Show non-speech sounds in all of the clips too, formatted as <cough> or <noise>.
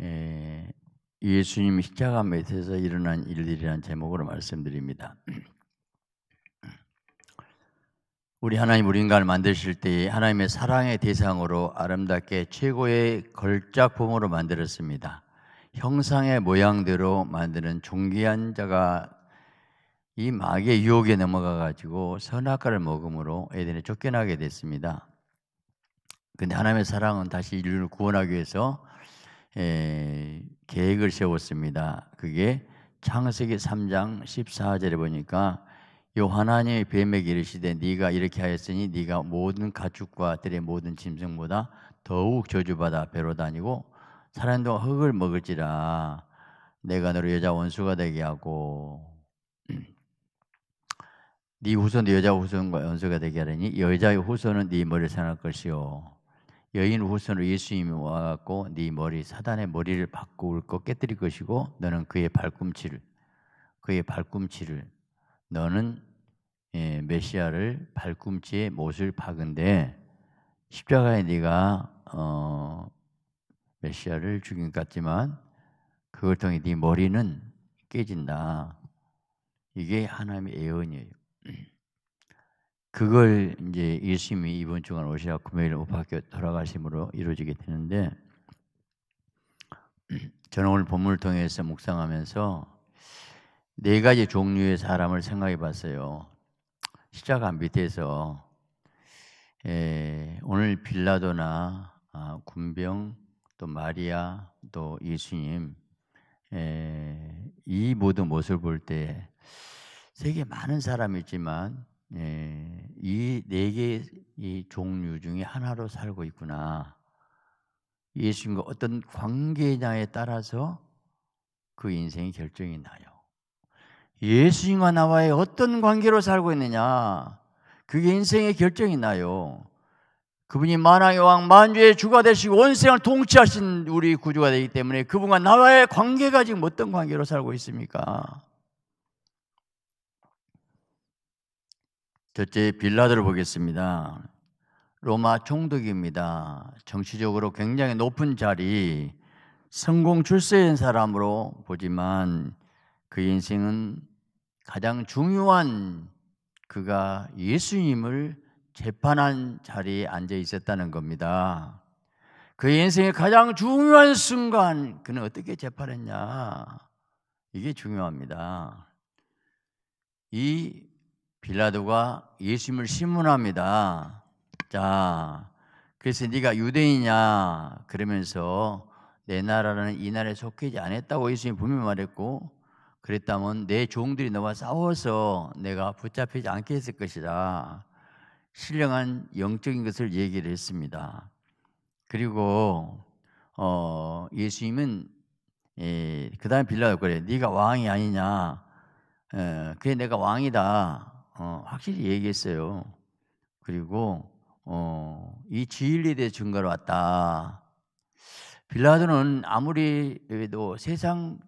에, 예, 예수님 십자가 밑에서 일어난 일들이란 제목으로 말씀드립니다. <clears throat> 우리 하나님 우리 인간을 만드실 때 하나님의 사랑의 대상으로 아름답게 최고의 걸작품으로 만들었습니다. 형상의 모양대로 만드는 존귀한 자가 이 마귀의 유혹에 넘어가 가지고 선악과를 먹음으로 에덴에 쫓겨나게 됐습니다. 근데 하나님의 사랑은 다시 인류를 구원하기 위해서 에, 계획을 세웠습니다. 그게 창세기 3장 14절에 보니까 요 하나님의 뱀에게 이르시되 네가 이렇게 하였으니 네가 모든 가축과 들의 모든 짐승보다 더욱 저주받아 배로 다니고 사람도 흙을 먹을지라 내가 너를 여자 원수가 되게 하고 네 후손도 여자 후손과 원수가 되게 하리니 여자의 후손은 네 머리를 생할 것이오 여인 후손으로 예수님이 와갖고 네 머리 사단의 머리를 바꿀 거 깨뜨릴 것이고 너는 그의 발꿈치를 그의 발꿈치를 너는 예, 메시아를 발꿈치에 못을 박은데 십자가에 네가 어, 메시아를 죽인 것 같지만 그걸 통해 네 머리는 깨진다. 이게 하나님의 예언이에요. 그걸 이제 예수이 이번 주간 오시라 금요일 오파교 돌아가심으로 이루어지게 되는데 <clears throat> 저는 오늘 본문을 통해서 묵상하면서 네 가지 종류의 사람을 생각해 봤어요. 시작한 밑에서 에, 오늘 빌라도나 아, 군병 또 마리아 또 예수님 에, 이 모든 모습을 볼 때 세계 많은 사람이 있지만 예, 이 네 개의 종류 중에 하나로 살고 있구나. 예수님과 어떤 관계냐에 따라서 그 인생이 결정이 나요. 예수님과 나와의 어떤 관계로 살고 있느냐. 그게 인생의 결정이 나요. 그분이 만왕의 왕 만주의 주가 되시고 온 세상을 통치하신 우리 구주가 되기 때문에 그분과 나와의 관계가 지금 어떤 관계로 살고 있습니까? 첫째 빌라도를 보겠습니다. 로마 총독입니다. 정치적으로 굉장히 높은 자리, 성공 출세인 사람으로 보지만 그 인생은 가장 중요한 그가 예수님을 재판한 자리에 앉아 있었다는 겁니다. 그 인생의 가장 중요한 순간 그는 어떻게 재판했냐 이게 중요합니다. 이 빌라도가 예수님을 심문합니다. 자, 그래서 네가 유대인이냐 그러면서 내 나라는 이 나라에 속하지 않았다고 예수님 분명히 말했고 그랬다면 내 종들이 너와 싸워서 내가 붙잡히지 않게 했을 것이다. 신령한 영적인 것을 얘기를 했습니다. 그리고 어, 예수님은 예, 그다음에 빌라도 그래 네가 왕이 아니냐 에, 어, 그래 내가 왕이다 어, 확실히 얘기했어요. 그리고 어, 이 지일리에 대해 증거로 왔다. 빌라도는 아무리 해도 세상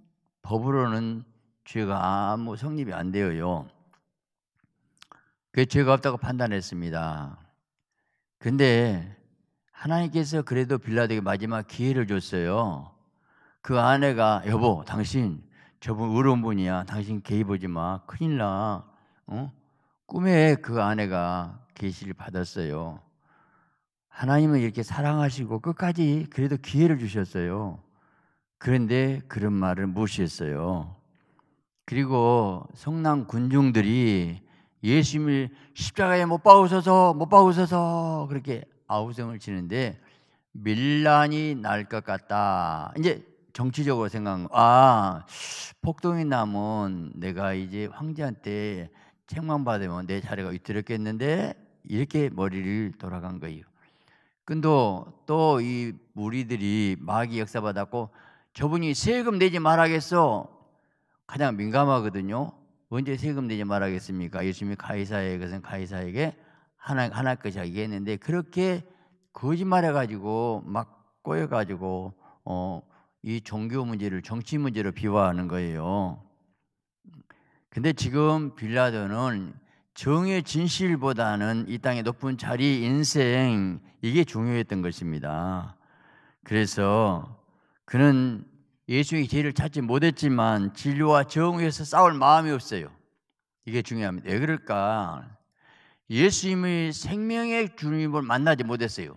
법으로는 죄가 아무 성립이 안 되어요. 그 죄가 없다고 판단했습니다. 근데 하나님께서 그래도 빌라도에게 마지막 기회를 줬어요. 그 아내가 여보 당신 저분 의로운 분이야. 당신 개입하지 마. 큰일 나. 어? 꿈에 그 아내가 계시를 받았어요. 하나님은 이렇게 사랑하시고 끝까지 그래도 기회를 주셨어요. 그런데 그런 말을 무시했어요. 그리고 성난 군중들이 예수님을 십자가에 못 박으셔서 못 박으셔서 그렇게 아우성을 치는데 밀란이 날 것 같다. 이제 정치적으로 생각한 아 폭동이 나면 내가 이제 황제한테 책만받으면내 자리가 이틀롭겠는데 이렇게 머리를 돌아간 거예요. 근도 또 이 무리들이 마귀 역사받았고 저분이 세금 내지 말아겠어 가장 민감하거든요. 언제 세금 내지 말아겠습니까? 예수님이 가이사의 것은 가이사에게 하나 하나 것이 얘기했는데 그렇게 거짓말해 가지고 막 꼬여 가지고 어이 종교 문제를 정치 문제로 비화하는 거예요. 근데 지금 빌라도는 정의 진실보다는 이 땅의 높은 자리, 인생, 이게 중요했던 것입니다. 그래서 그는 예수의 길을 찾지 못했지만 진리와 정의에서 싸울 마음이 없어요. 이게 중요합니다. 왜 그럴까? 예수님의 생명의 주님을 만나지 못했어요.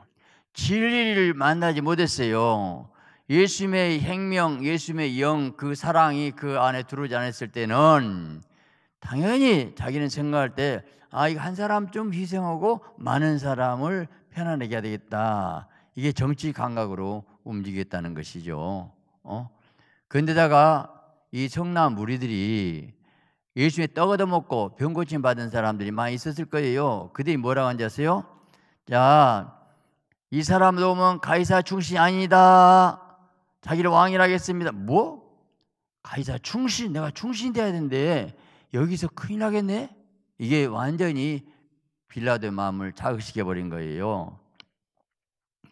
진리를 만나지 못했어요. 예수님의 행명, 예수님의 영, 그 사랑이 그 안에 들어오지 않았을 때는 당연히 자기는 생각할 때, 아, 이거 한 사람 좀 희생하고 많은 사람을 편안하게 해야 되겠다. 이게 정치 감각으로 움직였다는 것이죠. 어? 그런데다가이 성남 무리들이 예수님의 떡 얻어먹고 병 고침 받은 사람들이 많이 있었을 거예요. 그들이 뭐라고 앉았어요? 자, 이 사람도 오면 가이사 충신이 아니다. 자기를 왕이라 하겠습니다. 뭐? 가이사 충신, 내가 충신이 돼야 되는데 여기서 큰일 나겠네? 이게 완전히 빌라도의 마음을 자극시켜 버린 거예요.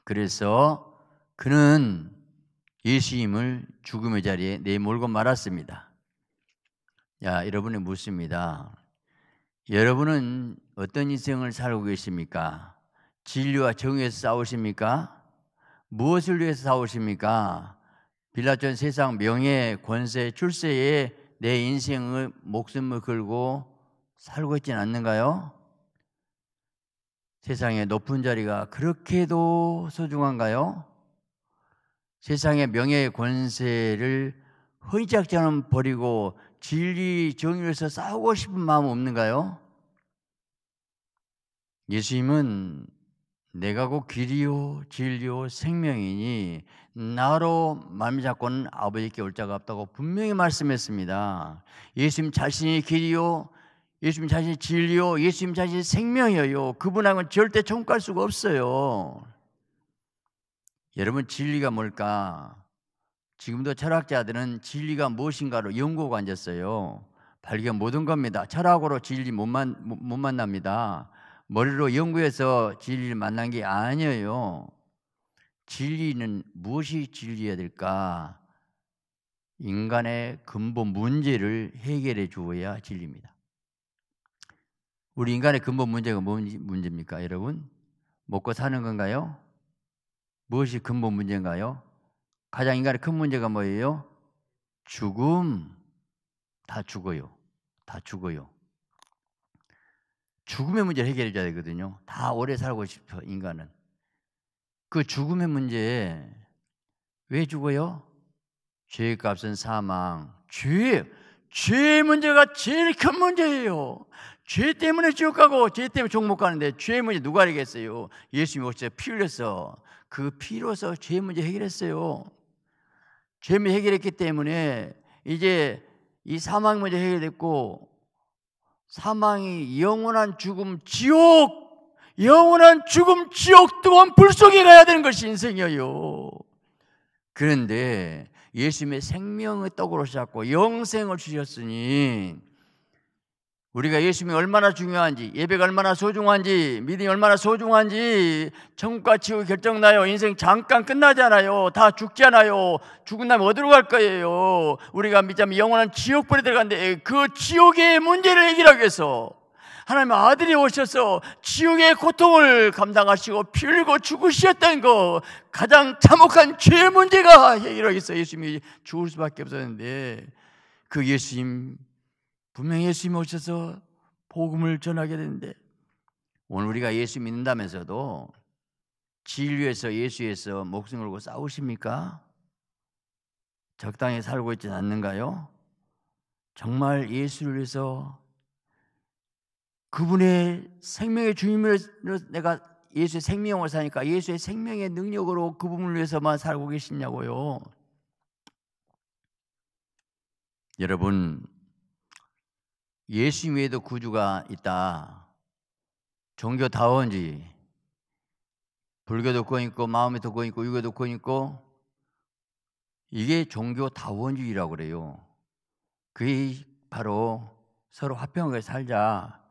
그래서 그는 예수님을 죽음의 자리에 내몰고 말았습니다. 야, 여러분의 묻습니다. 여러분은 어떤 인생을 살고 계십니까? 진리와 정의에서 싸우십니까? 무엇을 위해서 싸우십니까? 빌라전 세상 명예, 권세, 출세에 내 인생의 목숨을 걸고 살고 있지는 않는가요? 세상의 높은 자리가 그렇게도 소중한가요? 세상의 명예 권세를 허위작처럼 버리고 진리 정의에서 싸우고 싶은 마음 없는가요? 예수님은 내가 곧 길이요 진리요 생명이니 나로 마음 잡고는 아버지께 올 자가 없다고 분명히 말씀했습니다. 예수님 자신이 길이요 예수님 자신이 진리요 예수님 자신이 생명이요 그분하고는 절대 총갈 수가 없어요. 여러분 진리가 뭘까? 지금도 철학자들은 진리가 무엇인가로 연구하고 앉았어요. 발견 모든 겁니다. 철학으로 진리 못, 만, 못 만납니다. 머리로 연구해서 진리를 만난 게 아니에요. 진리는 무엇이 진리해야 될까? 인간의 근본 문제를 해결해 주어야 진리입니다. 우리 인간의 근본 문제가 뭔 문제입니까, 여러분? 먹고 사는 건가요? 무엇이 근본 문제인가요? 가장 인간의 큰 문제가 뭐예요? 죽음. 다 죽어요. 다 죽어요. 죽음의 문제를 해결해야 되거든요. 다 오래 살고 싶어 인간은. 그 죽음의 문제에 왜 죽어요? 죄의 값은 사망. 죄, 죄의 문제가 제일 큰 문제예요. 죄 때문에 지옥 가고 죄 때문에 종못 가는데 죄의 문제 누가 알겠어요? 예수님이 오셔서 피 흘렸어. 그 피로서 죄의 문제 해결했어요. 죄 문제 해결했기 때문에 이제 이 사망 문제 해결됐고 사망이 영원한 죽음 지옥 영원한 죽음 지옥 뜨거운 불 속에 가야 되는 것이 인생이에요. 그런데 예수님의 생명의 떡으로 잡고 영생을 주셨으니 우리가 예수님이 얼마나 중요한지, 예배가 얼마나 소중한지, 믿음이 얼마나 소중한지, 천국과 지옥이 결정나요. 인생 잠깐 끝나잖아요. 다 죽잖아요. 죽은 다음에 어디로 갈 거예요? 우리가 믿자면 영원한 지옥불에 들어간데 그 지옥의 문제를 해결하기 위해서 하나님의 아들이 오셔서 지옥의 고통을 감당하시고 피 흘리고 죽으셨다는 거 가장 참혹한 죄의 문제가 해결하기 위해서 예수님이 죽을 수밖에 없었는데 그 예수님 분명히 예수님이 오셔서 복음을 전하게 되는데 오늘 우리가 예수 믿는다면서도 진리에서 예수에서 목숨 걸고 싸우십니까? 적당히 살고 있지 않는가요? 정말 예수를 위해서 그분의 생명의 주님을 내가 예수의 생명을 사니까 예수의 생명의 능력으로 그분을 위해서만 살고 계시냐고요. 여러분 예수 위에도 구주가 있다. 종교다운지 불교도 권 있고 마음에도 권 있고 유교도 권 있고 이게 종교다원주의라고 그래요. 그게 바로 서로 화평하게 살자.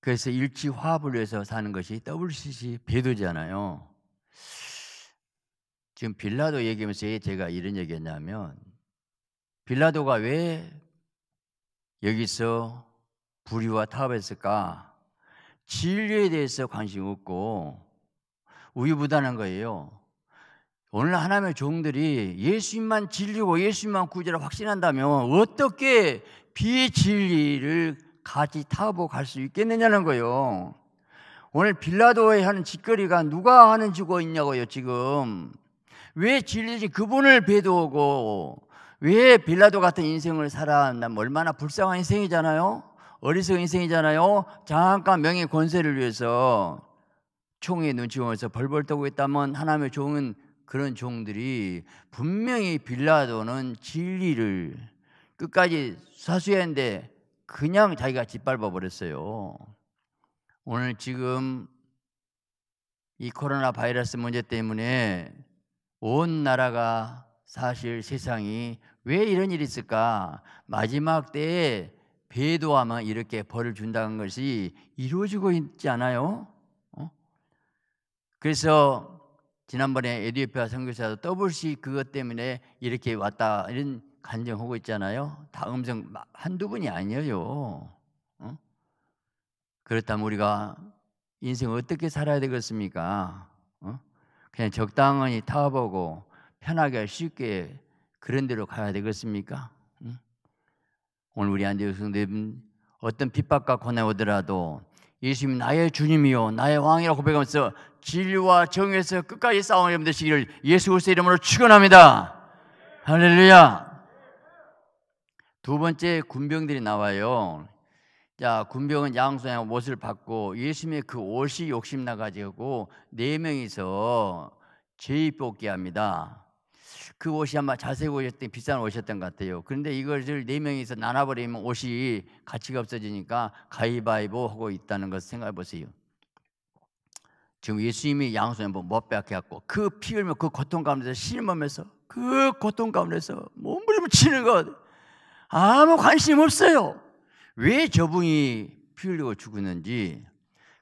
그래서 일치 화합을 위해서 사는 것이 WCC 배도잖아요. 지금 빌라도 얘기하면서 제가 이런 얘기했냐면 빌라도가 왜 여기서 불의와 타협했을까? 진리에 대해서 관심 없고 우유부단한 거예요. 오늘 하나님의 종들이 예수님만 진리고 예수님만 구제라 확신한다면 어떻게 비진리를 같이 타고 갈 수 있겠느냐는 거예요. 오늘 빌라도에 하는 짓거리가 누가 하는 짓고 있냐고요, 지금. 왜 진리지 그분을 배도하고 왜 빌라도 같은 인생을 살아난 뭐 얼마나 불쌍한 인생이잖아요. 어리석은 인생이잖아요. 잠깐 명예 권세를 위해서 총에 눈치 보면서 벌벌 떠고 있다면 하나님의 종은 그런 종들이 분명히 빌라도는 진리를 끝까지 사수했는데 그냥 자기가 짓밟아 버렸어요. 오늘 지금 이 코로나 바이러스 문제 때문에 온 나라가 사실 세상이 왜 이런 일이 있을까? 마지막 때에 배도하면 이렇게 벌을 준다는 것이 이루어지고 있지 않아요? 어? 그래서 지난번에 에디오피아 선교사도 더블 그것 때문에 이렇게 왔다 이런 간증하고 있잖아요. 다 음성 한두 분이 아니에요. 어? 그렇다면 우리가 인생 어떻게 살아야 되겠습니까? 어? 그냥 적당히 타보고 편하게 쉽게 그런 데로 가야 되겠습니까? 응? 오늘 우리 안디오 성도님 네 어떤 핍박과 고난 오더라도 예수님 나의 주님이요 나의 왕이라고 고백하면서 진리와 정의에서 끝까지 싸우는 되시기를 예수 그리스도의 이름으로 축원합니다. 할렐루야. 두 번째 군병들이 나와요. 자, 군병은 양손에 옷을 받고 예수님의 그 옷이 욕심 나가지고 네 명이서 제입 뽑기 합니다. 그 옷이 아마 자세히 오셨던 비싼 옷이었던 것 같아요. 그런데 이걸 네 명이서 나눠버리면 옷이 가치가 없어지니까 가위바위보 하고 있다는 것을 생각해 보세요. 지금 예수님이 양손에 못 뭐, 뭐 빼앗겨갖고 그피 흘며 그 고통 가운데서 신음하면서 그 고통 가운데서 몸부림치는 것 아무 관심 없어요. 왜 저분이 피 흘리고 죽었는지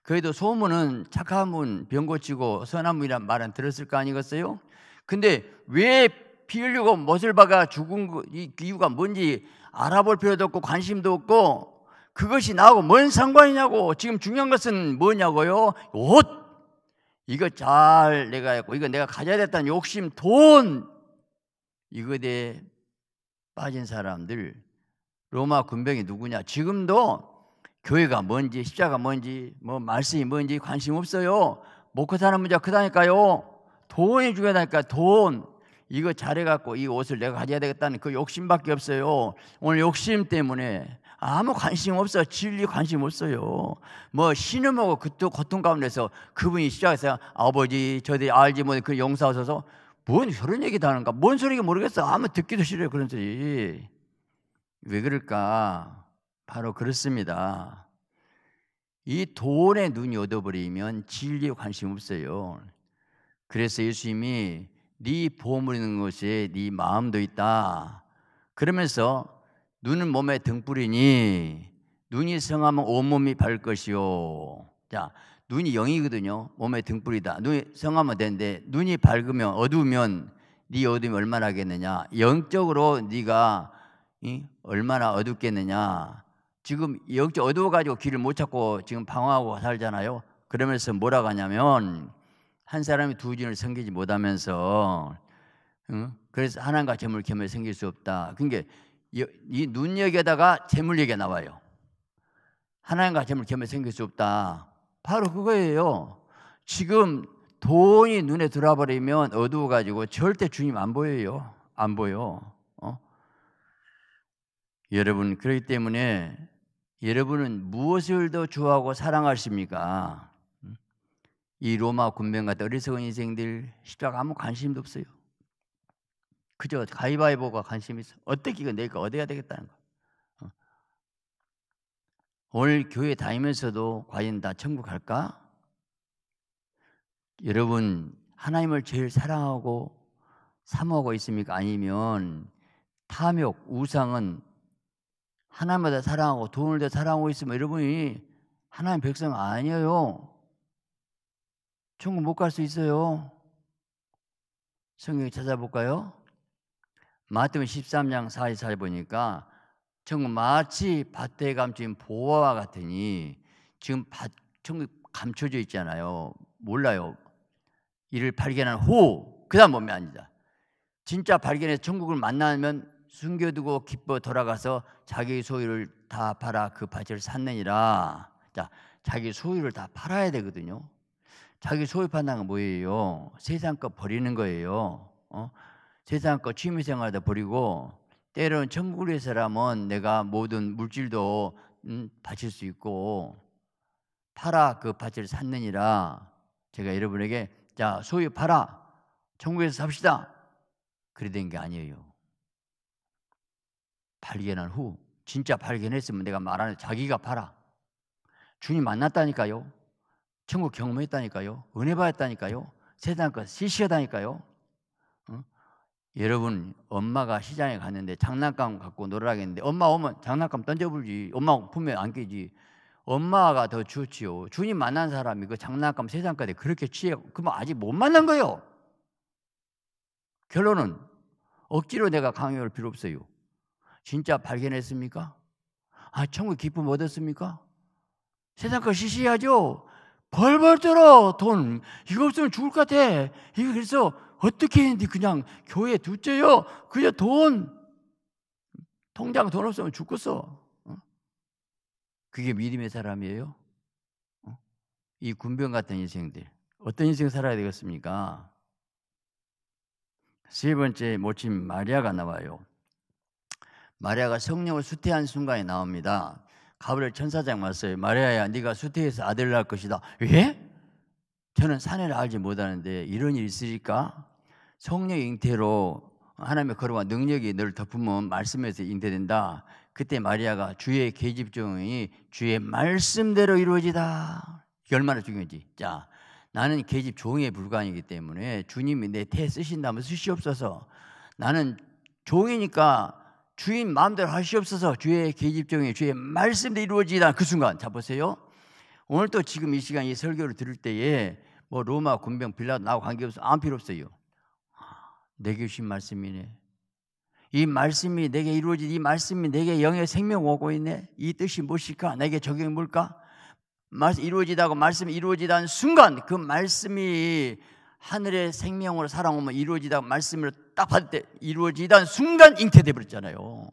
그래도 소문은 착한 분, 병 고치고 선한 분이란 말은 들었을 거 아니겠어요? 근데 왜피 흘리고 못을 박아 죽은 그, 이유가 뭔지 알아볼 필요도 없고 관심도 없고 그것이 나하고 뭔 상관이냐고 지금 중요한 것은 뭐냐고요? 옷 이거 잘 내가 했고 이거 내가 가져야 됐다는 욕심 돈 이거에 빠진 사람들 로마 군병이 누구냐 지금도 교회가 뭔지 십자가 뭔지 뭐 말씀이 뭔지 관심 없어요 목회 사는 문제가 크다니까요 돈이 중요하다니까 돈 이거 잘해갖고 이 옷을 내가 가져야 되겠다는 그 욕심밖에 없어요. 오늘 욕심 때문에 아무 관심 없어. 진리 관심 없어요. 뭐 신음하고 그때 고통 가운데서 그분이 시작해서 아버지 저들이 알지 못해 그 용서하셔서 뭔 그런 얘기 다 하는가? 뭔 소리인지 모르겠어. 아무 듣기도 싫어요. 그런 소리. 왜 그럴까? 바로 그렇습니다. 이 돈에 눈이 얻어버리면 진리에 관심 없어요. 그래서 예수님이 네 보험을 있는 것이 네 마음도 있다. 그러면서 눈은 몸의 등불이니 눈이 성하면 온몸이 밝을 것이요. 자, 눈이 영이거든요. 몸의 등불이다. 눈이 성하면 되는데 눈이 밝으면 어두우면 네 어둠이 얼마나 하겠느냐. 영적으로 네가 이? 얼마나 어둡겠느냐. 지금 영적 어두워가지고 길을 못 찾고 지금 방황하고 살잖아요. 그러면서 뭐라고 하냐면 한 사람이 두 진을 섬기지 못하면서 응? 그래서 하나님과 재물 겸해 생길 수 없다. 그러니까 이, 눈여겨다가 재물 얘기가 나와요. 하나님과 재물 겸해 생길 수 없다. 바로 그거예요. 지금 돈이 눈에 들어와 버리면 어두워 가지고 절대 주님 안 보여요. 안 보여. 어? 여러분 그렇기 때문에 여러분은 무엇을 더 좋아하고 사랑하십니까? 이 로마 군병 과은 어리석은 인생들 십자가 아무 관심도 없어요. 그저 가위바위보가 관심이 있어. 어떻게 이거 내가 어야 되겠다는 거. 오늘 어. 교회 다니면서도 과연 나 천국 갈까? 여러분 하나님을 제일 사랑하고 사모하고 있습니까? 아니면 탐욕, 우상은 하나님을 더 사랑하고 돈을 더 사랑하고 있으면 여러분이 하나님 백성 아니에요. 천국 못 갈 수 있어요. 성경 찾아볼까요? 마태복음 13장 44절 보니까 천국 마치 밭에 감춘 보화와 같으니 지금 밭 천국 감춰져 있잖아요. 몰라요. 이를 발견한 후 그다음 몸이 아니다. 진짜 발견해서 천국을 만나면 숨겨두고 기뻐 돌아가서 자기 소유를 다 팔아 그 밭을 샀느니라. 자, 자기 소유를 다 팔아야 되거든요. 자기 소유판단은 뭐예요? 세상 거 버리는 거예요. 어? 세상 거 취미생활 도 버리고 때로는 천국의 사람은 내가 모든 물질도 음, 바칠 수 있고 팔아 그 밭을 샀느니라 제가 여러분에게 자 소유 팔아 천국에서 삽시다 그래 된게 아니에요 발견한 후 진짜 발견했으면 내가 말하는 자기가 팔아 주님 만났다니까요 천국 경험했다니까요. 은혜 받았다니까요. 세상 것시시하다니까요 어? 여러분 엄마가 시장에 갔는데 장난감 갖고 놀아야겠는데 엄마 오면 장난감 던져버리지 엄마 품에 안 끼지 엄마가 더 좋지요 주님 만난 사람이 그 장난감 세상 까지 그렇게 취해 그러면 아직 못 만난 거예요 결론은 억지로 내가 강요할 필요 없어요 진짜 발견했습니까? 아 천국 기쁨 얻었습니까? 세상 껏 시시하죠 벌벌 떨어 돈 이거 없으면 죽을 것 같아 이거 그래서 어떻게 했는데 그냥 교회 둘째요 그저 돈 통장 돈 없으면 죽겠어 어? 그게 믿음의 사람이에요 어? 이 군병 같은 인생들 어떤 인생 살아야 되겠습니까 세 번째 모친 마리아가 나와요 마리아가 성령을 수태한 순간에 나옵니다 가브리엘 천사장 왔어요. 마리아야, 네가 수태에서 아들 낳을 것이다. 예? 저는 사내를 알지 못하는데 이런 일 있으니까 성령 잉태로 하나님의 걸어와 능력이 늘 덮으면 말씀에서 잉태된다. 그때 마리아가 주의 계집종이 주의 말씀대로 이루어지다. 얼마나 중요한지. 자, 나는 계집 종에 불과하기 때문에 주님이 내태 쓰신다면 쓰시옵소서. 나는 종이니까 주인 마음대로 하시옵소서 주의 계집종이 주의 말씀대 이루어지다 그 순간 자 보세요 오늘 또 지금 이 시간 이 설교를 들을 때에 뭐 로마 군병 빌라도 나고 관계없어 아무 필요 없어요 아, 내게 주신 말씀이네 이 말씀이 내게 이루어진 이 말씀이 내게 영의 생명 오고 있네 이 뜻이 무엇일까 내게 적용이 뭘까 말씀 이루어지다고 말씀이 이루어지다는 순간 그 말씀이 하늘의 생명으로 살아오면 이루어지다 말씀을 딱 받을 때 이루어지다 순간 잉태돼 버렸잖아요.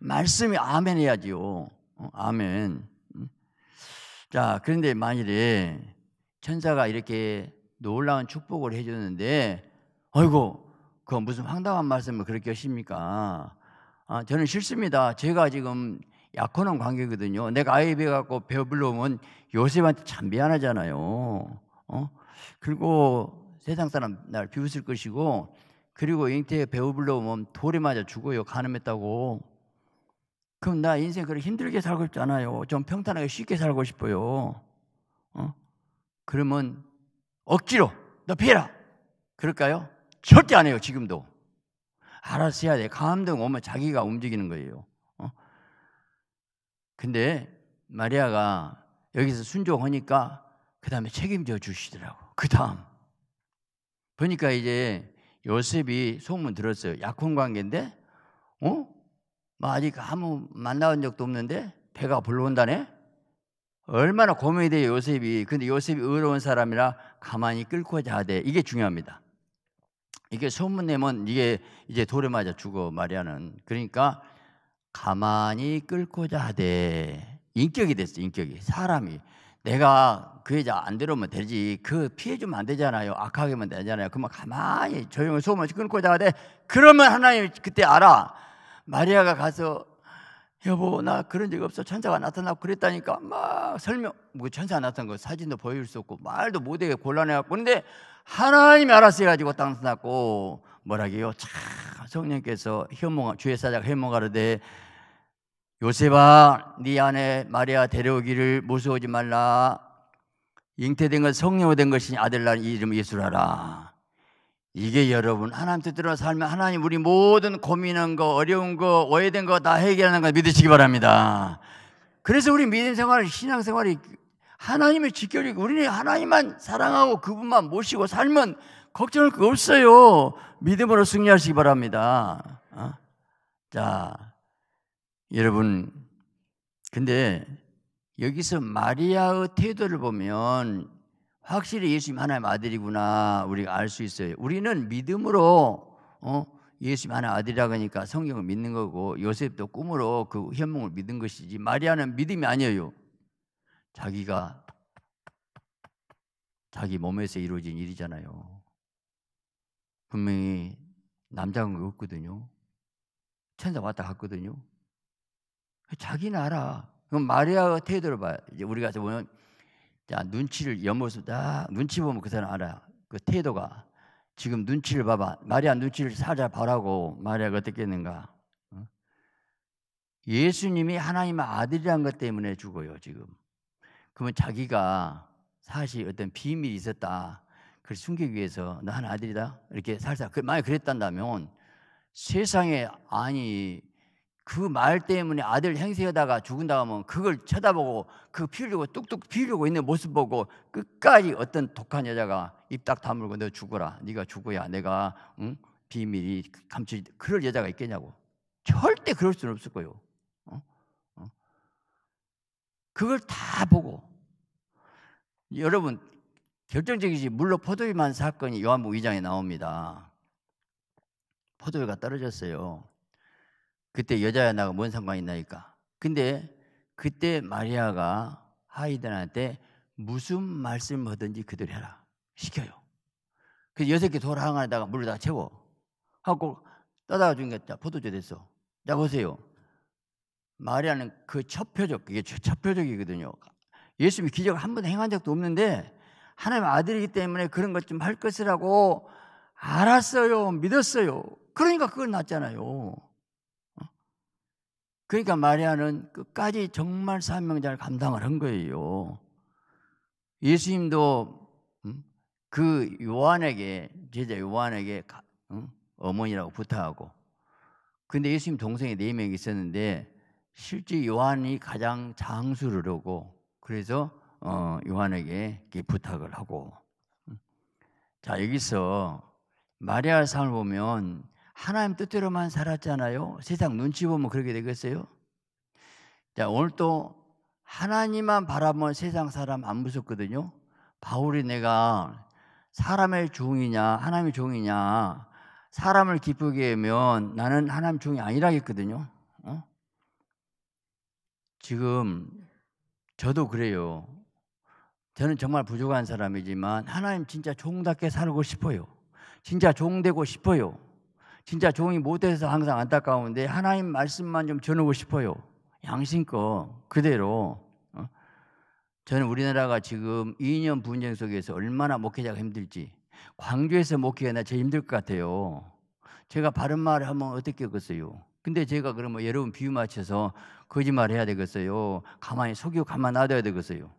말씀이 아멘 해야지요. 어, 아멘. 음. 자, 그런데 만일에 천사가 이렇게 놀라운 축복을 해줬는데, 아이고, 그 무슨 황당한 말씀을 그렇게 하십니까? 아, 저는 싫습니다. 제가 지금 약혼한 관계거든요. 내가 아이 배갖고 배불러면 오 요셉한테 참 미안하잖아요. 어? 그리고 세상 사람 날 비웃을 것이고 그리고 잉태에 배우불러 오면 돌에 맞아 죽어요 가늠했다고 그럼 나 인생 그렇게 힘들게 살고 싶지 않아요 좀 평탄하게 쉽게 살고 싶어요 어? 그러면 억지로 너 피해라 그럴까요? 절대 안 해요 지금도 알아서 해야 돼 감동 오면 자기가 움직이는 거예요 어? 근데 마리아가 여기서 순종하니까 그 다음에 책임져 주시더라고 그 다음. 보니까 이제 요셉이 소문 들었어요. 약혼 관계인데, 어? 뭐 아직 아무 만나본 적도 없는데 배가 불러온다네? 얼마나 고민이 돼요, 요셉이. 근데 요셉이 의로운 사람이라 가만히 끌고 자대. 이게 중요합니다. 이게 소문 내면 이게 이제 돌에 맞아 죽어 말이야는. 그러니까 가만히 끌고 자대. 인격이 됐어, 인격이. 사람이. 내가 그 여자 안 들어오면 되지. 그 피해주면 안 되잖아요. 악하게 하면 되잖아요. 그러면 가만히 조용히 소문을 끊고 자가돼 그러면 하나님 그때 알아. 마리아가 가서 여보 나 그런 적 없어 천사가 나타나고 그랬다니까 막 설명 뭐 천사 가 나타난 거 사진도 보여줄 수 없고 말도 못하게 곤란해갖고 근데 하나님이 알아서 해가지고 땅 나타났고 뭐라그래요참 성령께서 현몽 주의 사자가 현몽가로되 요셉아 네 아내 마리아 데려오기를 무서워하지 말라 잉태된 것 성령된 것이 아들라는 이름 예수라라 이게 여러분 하나님 뜻대로 살면 하나님 우리 모든 고민한 거 어려운 거 오해된 거 다 해결하는 거 믿으시기 바랍니다 그래서 우리 믿음 생활 신앙 생활이 하나님을 지켜리고 우리는 하나님만 사랑하고 그분만 모시고 살면 걱정할 거 없어요 믿음으로 승리하시기 바랍니다 어? 자 여러분, 근데 여기서 마리아의 태도를 보면 확실히 예수님 하나님 아들이구나 우리가 알 수 있어요. 우리는 믿음으로 어? 예수님 하나님 아들이라고 하니까 성경을 믿는 거고 요셉도 꿈으로 그 현몽을 믿은 것이지 마리아는 믿음이 아니에요. 자기가 자기 몸에서 이루어진 일이잖아요. 분명히 남자는 없거든요. 천사 왔다 갔거든요. 자기 나라. 그럼 마리아 어떻게 들봐 이제 우리가 보면 자, 눈치를 옆모습 딱 눈치 보면 그 사람 알아. 그 태도가 지금 눈치를 봐봐. 마리아 눈치를 살짝 보라고 마리아가 어떻게 했는가? 어? 예수님이 하나님의 아들이란 것 때문에 죽어요, 지금. 그러면 자기가 사실 어떤 비밀이 있었다. 그걸 숨기기 위해서 너 하나 아들이다. 이렇게 살살. 그, 만약 그랬단다면 세상에 아니 그말 때문에 아들 행세하다가 죽은다 음면 그걸 쳐다보고 그 피우려고 뚝뚝 피우려고 있는 모습 보고 끝까지 어떤 독한 여자가 입 딱 다물고 너 죽어라 네가 죽어야 내가 응? 비밀이 감출 그럴 여자가 있겠냐고 절대 그럴 수는 없을 거예요 어? 어? 그걸 다 보고 여러분 결정적이지 물로 포도주만 사건이 요한복음 2장에 나옵니다 포도주가 떨어졌어요 그때 여자야 나가 뭔 상관이 있나니까. 근데 그때 마리아가 하이든한테 무슨 말씀 하든지 그대로 해라. 시켜요. 그 여섯 개 돌아가다가 물을 다 채워. 하고 떠다가 준게 포도주 됐어. 자, 보세요. 마리아는 그 첫 표적, 그게 첫 표적이거든요. 예수님이 기적을 한 번 행한 적도 없는데 하나님 의 아들이기 때문에 그런 것 좀 할 것이라고 알았어요. 믿었어요. 그러니까 그걸 낳잖아요. 그러니까 마리아는 끝까지 정말 사명자를 감당을 한 거예요. 예수님도 음, 그 요한에게 제자 요한에게 음, 어머니라고 부탁하고 근데 예수님 동생이 네 명이 있었는데 실제 요한이 가장 장수를 하고 그래서 어, 요한에게 부탁을 하고 음, 자 여기서 마리아 상을 보면 하나님 뜻대로만 살았잖아요. 세상 눈치 보면 그렇게 되겠어요? 자, 오늘도 하나님만 바라보면 세상 사람 안 무섭거든요. 바울이 내가 사람의 종이냐, 하나님의 종이냐, 사람을 기쁘게 하면 나는 하나님 종이 아니라겠거든요. 어? 지금 저도 그래요. 저는 정말 부족한 사람이지만 하나님 진짜 종답게 살고 싶어요. 진짜 종되고 싶어요. 진짜 종이 못해서 항상 안타까운데 하나님 말씀만 좀 전하고 싶어요. 양심껏 그대로. 어? 저는 우리나라가 지금 2년 분쟁 속에서 얼마나 목회자가 힘들지. 광주에서 목회가 제일 힘들 것 같아요. 제가 바른 말을 하면 어떻겠겠어요? 게 근데 제가 그러면 여러분 비유 맞춰서 거짓말 해야 되겠어요? 가만히 속이고 가만 놔둬야 되겠어요?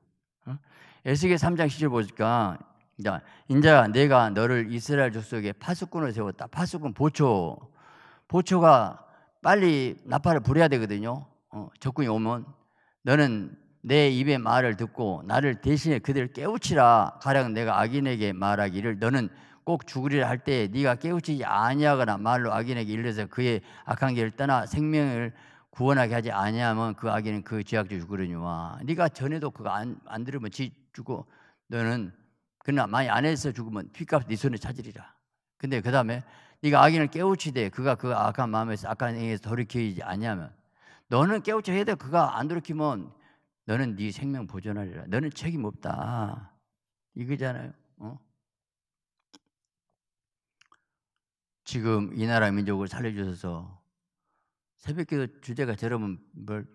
어? 에스겔 3장 시절 보니까 네. 인자 내가 너를 이스라엘 족속에 파수꾼을 세웠다. 파수꾼 보초. 보초가 빨리 나팔을 부려야 되거든요. 어, 적군이 오면 너는 내 입의 말을 듣고 나를 대신에 그들을 깨우치라. 가령 내가 악인에게 말하기를 너는 꼭 죽으리라 할때 네가 깨우치지 아니하거나 말로 악인에게 일러서 그의 악한 길을 떠나 생명을 구원하게 하지 아니하면 그 악인은 그 죄악도 죽으려니와 네가 전에도 그거 안, 안 들으면 지 죽고 너는 그러나 만약 안에서 죽으면 핏값 네 손에 찾으리라. 근데 그 다음에 네가 악인을 깨우치되 그가 그 악한 마음에서 악한 행에서 돌이키지 아니하면 너는 깨우쳐야 돼. 그가 안 돌이키면 너는 네 생명 보존하리라. 너는 책임 없다. 이거잖아요. 어? 지금 이 나라 민족을 살려주셔서 새벽기도 주제가 저러면 뭘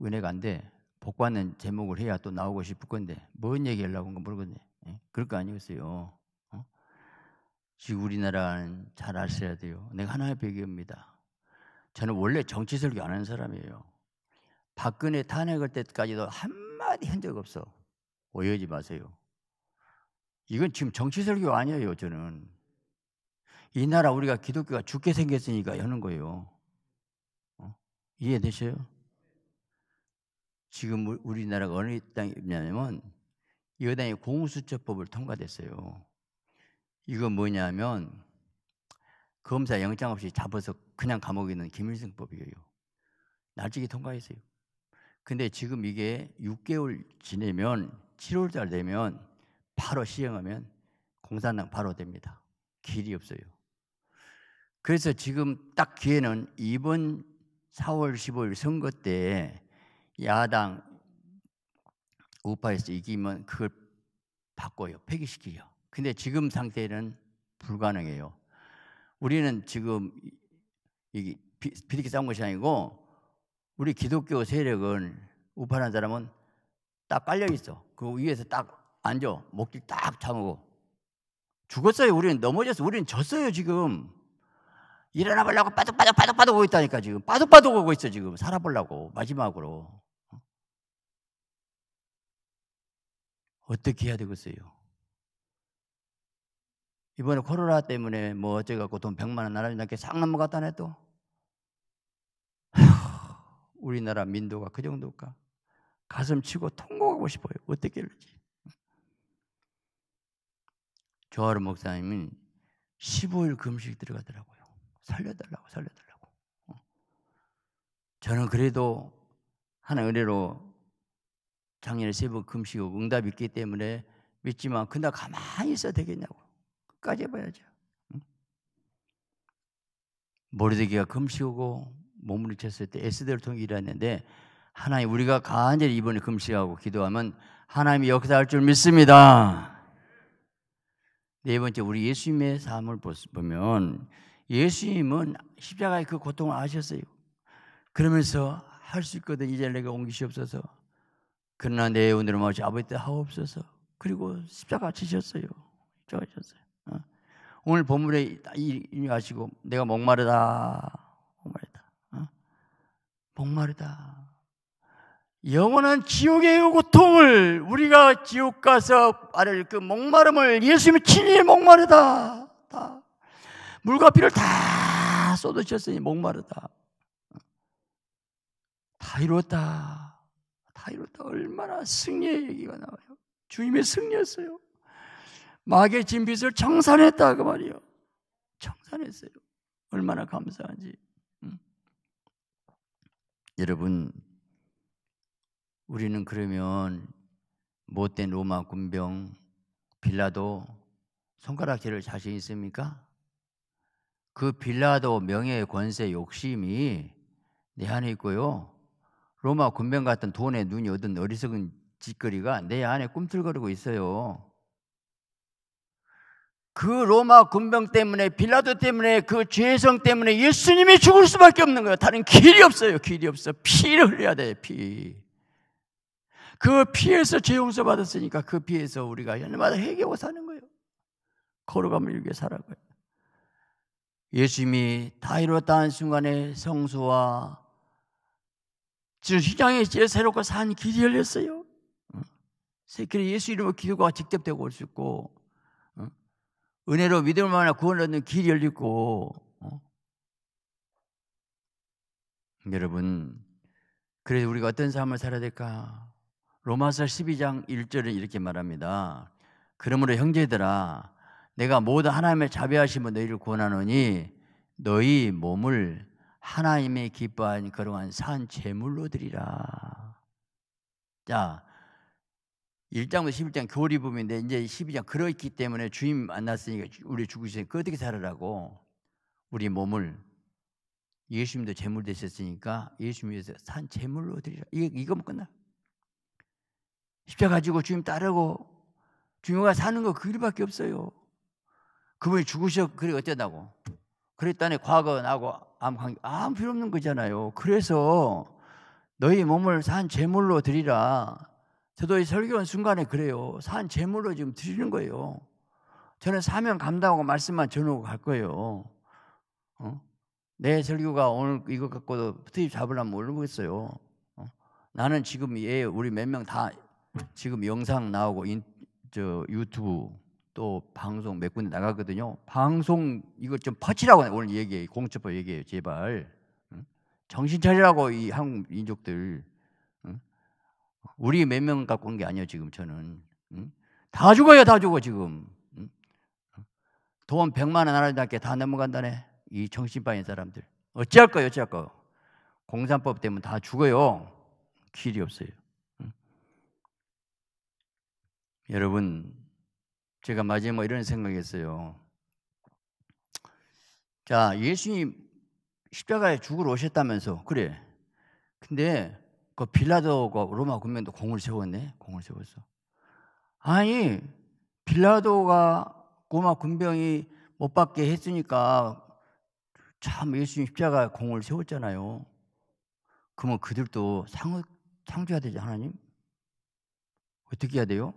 은혜가 안 돼. 복받는 제목을 해야 또 나오고 싶을 건데 뭔 얘기 하려고 한건 모르겠네. 예? 그럴 거 아니겠어요. 어? 지금 우리나라는 잘 아셔야 돼요. 내가 하나의 배경입니다 저는 원래 정치 설교 안한 사람이에요. 박근혜 탄핵할 때까지도 한마디 흔적 없어. 오해하지 마세요. 이건 지금 정치 설교 아니에요, 저는. 이 나라 우리가 기독교가 죽게 생겼으니까 하는 거예요. 어? 이해되셔요? 지금 우리나라가 어느 땅이냐면 여당이 공수처법을 통과됐어요. 이건 뭐냐면 검사 영장 없이 잡아서 그냥 감옥에 있는 김일성법이에요. 날찍이 통과했어요. 근데 지금 이게 6개월 지내면 7월달 되면 바로 시행하면 공산당 바로 됩니다. 길이 없어요. 그래서 지금 딱 기회는 이번 4월 15일 선거 때 야당 우파에서 이기면 그걸 바꿔요. 폐기시키요 근데 지금 상태는 불가능해요. 우리는 지금 이게 비리기 싸운 것이 아니고 우리 기독교 세력은 우파라는 사람은 딱 깔려 있어. 그 위에서 딱 앉아 목길 딱잠고 죽었어요. 우리는 넘어졌어. 우리는 졌어요 지금. 일어나 보려고 빠둑빠둑 빠둑빠둑 오고 있다니까 지금 빠둑빠둑 오고 있어 지금 살아보려고 마지막으로 어떻게 해야 되겠어요? 이번에 코로나 때문에 뭐 어째갖고 돈 100만 원 나라지 않게 쌍나무 갖다 내도 우리나라 민도가 그 정도일까? 가슴 치고 통곡하고 싶어요. 어떻게 할지. 조하루 목사님은 15일 금식 들어가더라고요. 살려달라고, 살려달라고. 어. 저는 그래도 하나 의뢰로 작년에 세번금식하고 응답이 있기 때문에 믿지만 그날 가만히 있어야 되겠냐고. 끝까지 해봐야죠. 모르드기가 금식하고 몸부림쳤을 때 에스더를 통해 일했는데 하나님 우리가 간절히 이번에 금식하고 기도하면 하나님이 역사할 줄 믿습니다. 네 번째 우리 예수님의 삶을 보면 예수님은 십자가의 그 고통을 아셨어요. 그러면서 할 수 있거든 이제 내가 옮기시옵소서 그러나 내 오늘은 마치 아버지 때 하옵소서. 그리고 십자가 지셨어요. 십자가 지셨어요. 어? 오늘 본문에 이 아시고 내가 목마르다. 목마르다. 어? 목마르다. 영원한 지옥의 고통을 우리가 지옥 가서 아를 그 목마름을 예수님이 친히 목마르다. 다. 물과 피를 다 쏟으셨으니 목마르다. 어. 다 이루었다. 하이로다 아, 얼마나 승리의 얘기가 나와요. 주님의 승리였어요. 마귀의 진빛을 청산했다 그 말이요. 청산했어요. 얼마나 감사한지. 음. 여러분 우리는 그러면 못된 로마 군병 빌라도 손가락질을 자신 있습니까? 그 빌라도 명예의 권세 욕심이 내 안에 있고요. 로마 군병 같은 돈에 눈이 얻은 어리석은 짓거리가 내 안에 꿈틀거리고 있어요. 그 로마 군병 때문에 빌라도 때문에 그 죄성 때문에 예수님이 죽을 수밖에 없는 거예요. 다른 길이 없어요. 길이 없어. 피를 흘려야 돼. 피. 그 피에서 죄 용서 받았으니까 그 피에서 우리가 연마다 회개하고 사는 거예요. 걸어가면 이렇게 살아가요. 예수님이 다 이뤘다는 순간에 성소와 지금 시장에 제 새롭고 산 길이 열렸어요. 새끼이 예수 이름으로 기도가 직접되고 올 수 있고 은혜로 믿을만한 구원을 얻는 길이 열리고 여러분 그래서 우리가 어떤 삶을 살아야 될까? 로마서 12장 1절은 이렇게 말합니다. 그러므로 형제들아 내가 모두 하나님의 자비하심으 너희를 구원하노니 너희 몸을 하나님의 기뻐한 그러한 산 제물로 드리라. 자, 1장부터 11장 교리부문인데 이제 12장 그렇기 때문에 주인 만났으니까 우리 죽으시니까 어떻게 살으라고 우리 몸을 예수님도 제물 되셨으니까 예수님 위서산 제물로 드리라. 이이거 끝나. 십자 가지고 주님 따르고 주님과 사는 거 그일밖에 없어요. 그분이 죽으셔 그래 어쩌다고. 그랬더니 과거 나고 아무, 아무 필요 없는 거잖아요. 그래서 너희 몸을 산 제물로 드리라. 저도 이 설교한 순간에 그래요. 산 제물로 지금 드리는 거예요. 저는 사명 감당하고 말씀만 전하고 갈 거예요. 어? 내 설교가 오늘 이것 갖고도 트집 잡으려면 모르겠어요. 어? 나는 지금 얘 우리 몇 명 다 지금 영상 나오고 인, 저 유튜브 또 방송 몇 군데 나가거든요. 방송 이거좀 퍼치라고 오늘 얘기해 공처법 얘기해요. 제발 정신 차리라고 이 한국 민족들 우리 몇 명 갖고 온 게 아니에요 지금 저는 다 죽어요 다 죽어 지금 돈 100만 원하나밖게다 넘어간다네 이정신방인 사람들 어찌할 거예요 어찌할 거 공산법 때문에 다 죽어요 길이 없어요 여러분 제가 마지막 뭐 이런 생각했어요. 자, 예수님 십자가에 죽으러 오셨다면서 그래. 근데 그 빌라도가 로마 군면도 공을 세웠네. 공을 세웠어. 아니 빌라도가 로마 군병이 못 받게 했으니까 참 예수님 십자가 공을 세웠잖아요. 그러면 그들도 상, 상주해야 되지 하나님? 어떻게 해야 돼요?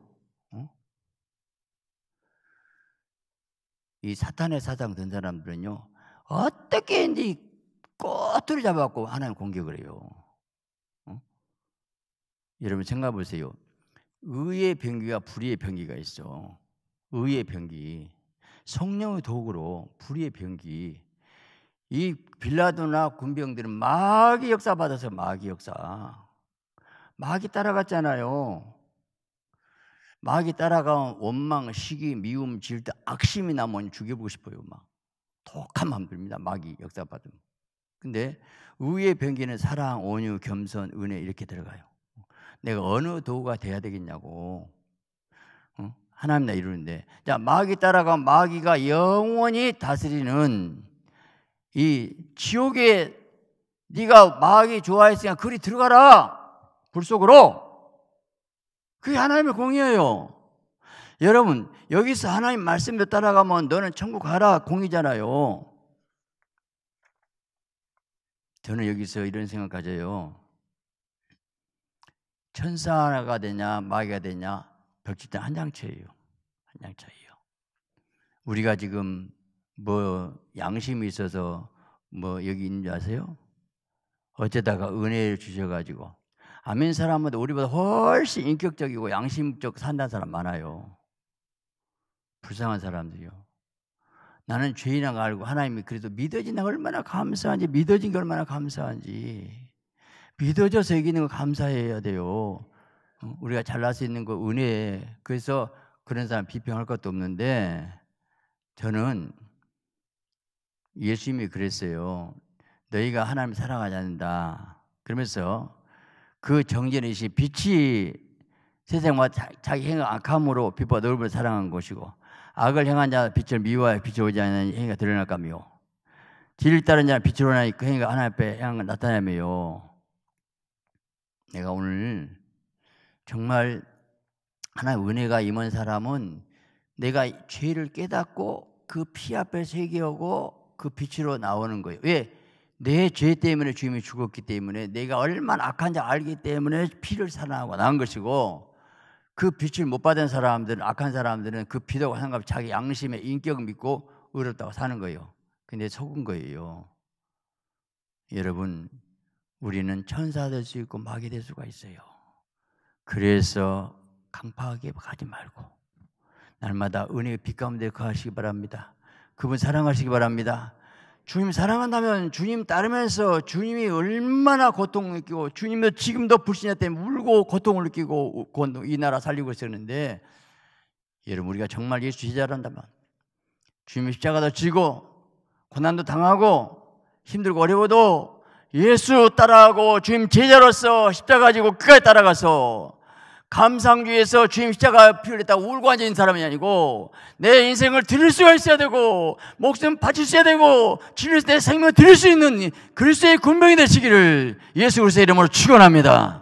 이 사탄의 사장된 사람들은요, 어떻게 했는데 꼬투리 잡아갖고 하나님 공격을 해요. 어? 여러분 생각해 보세요. 의의 병기와 불의의 병기가 있어. 의의 병기. 성령의 도구로 불의의 병기. 이 빌라도나 군병들은 마귀 역사 받아서 마귀 역사. 마귀 따라갔잖아요. 마귀 따라가면 원망, 시기, 미움, 질투, 악심이 나면 죽여보고 싶어요. 막 독한 마음 듭니다. 마귀 역사 받으면. 근데 의의 변기는 사랑, 온유, 겸손, 은혜 이렇게 들어가요. 내가 어느 도구가 돼야 되겠냐고. 어? 하나님 나 이루는데. 자, 마귀 따라가면 마귀가 영원히 다스리는 이 지옥에 네가 마귀 좋아했으니까 그리 들어가라. 불 속으로. 그게 하나님의 공이에요. 여러분, 여기서 하나님 말씀에 따라가면 너는 천국 가라 공이잖아요. 저는 여기서 이런 생각 가져요. 천사가 되냐, 마귀가 되냐, 벽지단 한장차에요한 장차예요. 우리가 지금 뭐 양심이 있어서 뭐 여기 있는 줄 아세요? 어쩌다가 은혜를 주셔가지고 아멘 사람한테 우리보다 훨씬 인격적이고 양심적 산다는 사람 많아요. 불쌍한 사람들이요. 나는 죄인인 고 알고 하나님이 그래도 믿어진다 얼마나 감사한지 믿어진 게 얼마나 감사한지 믿어져서 이기는 거 감사해야 돼요. 우리가 잘날 수 있는 거 은혜에 그래서 그런 사람 비평할 것도 없는데 저는 예수님이 그랬어요. 너희가 하나님 사랑하지 않는다. 그러면서 그 정전이시 빛이 세상과 자, 기 행의 악함으로 빛과 넓을 사랑한 것이고 악을 행한 자 빛을 미워하여 빛이 오지 않는 행위가 드러날까 미요 진리 따른 자는 빛으로 나니 그 행위가 하나 앞에 나타내며요 내가 오늘 정말 하나님 은혜가 임한 사람은 내가 죄를 깨닫고 그 피 앞에 새겨오고 그 빛으로 나오는 거예요 왜? 내죄 때문에 주님이 죽었기 때문에 내가 얼마나 악한 지 알기 때문에 피를 사랑하고 나온 것이고 그 빛을 못 받은 사람들은 악한 사람들은 그 피도 상관없이 자기 양심의 인격을 믿고 의롭다고 사는 거예요. 근데 속은 거예요. 여러분 우리는 천사 될 수 있고 마귀 될 수가 있어요. 그래서 강팍하게 가지 말고 날마다 은혜의 빛 가운데 거하시기 바랍니다. 그분 사랑하시기 바랍니다. 주님 사랑한다면 주님 따르면서 주님이 얼마나 고통을 느끼고 주님도 지금도 불신자 때문에 울고 고통을 느끼고 이 나라 살리고 있었는데 여러분 우리가 정말 예수 제자란다면 주님의 십자가도 지고 고난도 당하고 힘들고 어려워도 예수 따라하고 주님 제자로서 십자가 지고 끝까지 따라가서 감상주의에서 주님 십자가 피 흘렸다고 울고 앉아 있는 사람이 아니고 내 인생을 드릴 수가 있어야 되고 목숨 바칠 수 있어야 되고 진리의 생명을 드릴 수 있는 그리스도의 군병이 되시기를 예수 그리스도의 이름으로 축원합니다.